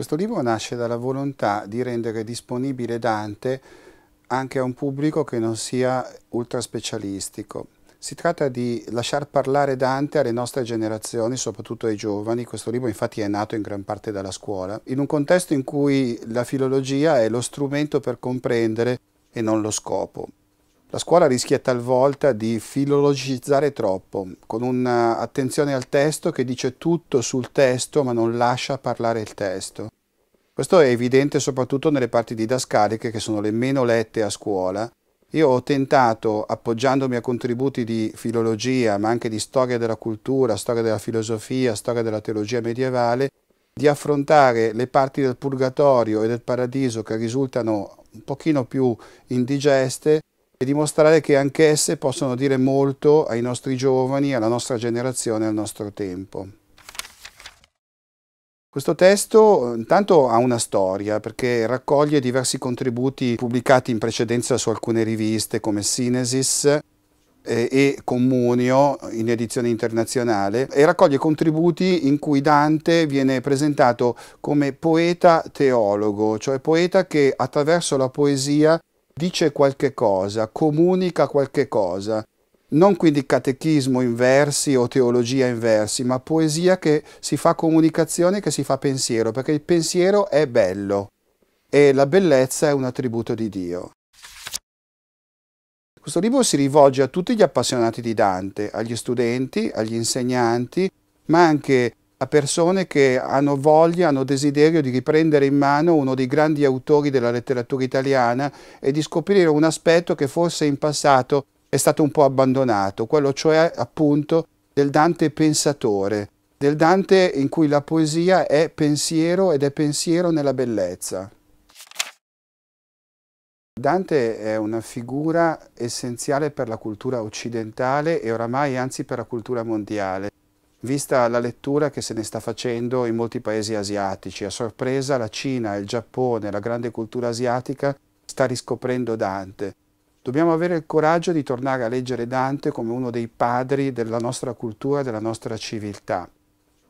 Questo libro nasce dalla volontà di rendere disponibile Dante anche a un pubblico che non sia ultra specialistico. Si tratta di lasciar parlare Dante alle nostre generazioni, soprattutto ai giovani, questo libro infatti è nato in gran parte dalla scuola, in un contesto in cui la filologia è lo strumento per comprendere e non lo scopo. La scuola rischia talvolta di filologizzare troppo, con un'attenzione eh, al testo che dice tutto sul testo ma non lascia parlare il testo. Questo è evidente soprattutto nelle parti didascaliche che sono le meno lette a scuola. Io ho tentato, appoggiandomi a contributi di filologia, ma anche di storia della cultura, storia della filosofia, storia della teologia medievale, di affrontare le parti del purgatorio e del paradiso che risultano un pochino più indigeste e dimostrare che anche esse possono dire molto ai nostri giovani, alla nostra generazione, al nostro tempo. Questo testo intanto ha una storia perché raccoglie diversi contributi pubblicati in precedenza su alcune riviste come Sinesis e Comunio in edizione internazionale e raccoglie contributi in cui Dante viene presentato come poeta teologo, cioè poeta che attraverso la poesia dice qualche cosa, comunica qualche cosa. Non quindi catechismo in versi o teologia in versi, ma poesia che si fa comunicazione, che si fa pensiero, perché il pensiero è bello e la bellezza è un attributo di Dio. Questo libro si rivolge a tutti gli appassionati di Dante, agli studenti, agli insegnanti, ma anche a persone che hanno voglia, hanno desiderio di riprendere in mano uno dei grandi autori della letteratura italiana e di scoprire un aspetto che forse in passato è stato un po' abbandonato, quello cioè appunto del Dante pensatore, del Dante in cui la poesia è pensiero ed è pensiero nella bellezza. Dante è una figura essenziale per la cultura occidentale e oramai anzi per la cultura mondiale vista la lettura che se ne sta facendo in molti paesi asiatici. A sorpresa la Cina, il Giappone, la grande cultura asiatica sta riscoprendo Dante. Dobbiamo avere il coraggio di tornare a leggere Dante come uno dei padri della nostra cultura, della nostra civiltà.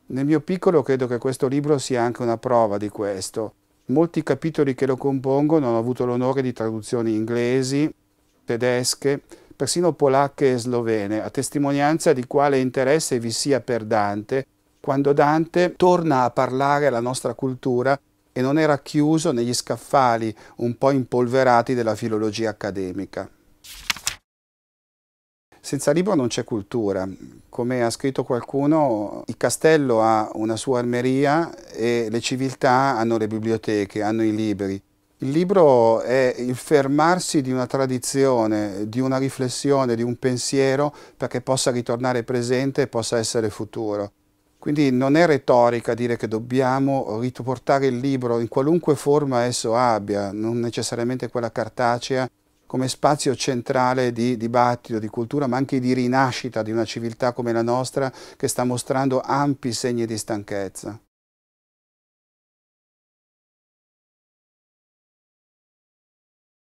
Nel mio piccolo credo che questo libro sia anche una prova di questo. Molti capitoli che lo compongono hanno avuto l'onore di traduzioni inglesi, tedesche, persino polacche e slovene, a testimonianza di quale interesse vi sia per Dante, quando Dante torna a parlare alla nostra cultura e non era chiuso negli scaffali un po' impolverati della filologia accademica. Senza libro non c'è cultura. Come ha scritto qualcuno, il castello ha una sua armeria e le civiltà hanno le biblioteche, hanno i libri. Il libro è il fermarsi di una tradizione, di una riflessione, di un pensiero perché possa ritornare presente e possa essere futuro. Quindi non è retorica dire che dobbiamo riportare il libro in qualunque forma esso abbia, non necessariamente quella cartacea, come spazio centrale di dibattito, di cultura, ma anche di rinascita di una civiltà come la nostra che sta mostrando ampi segni di stanchezza.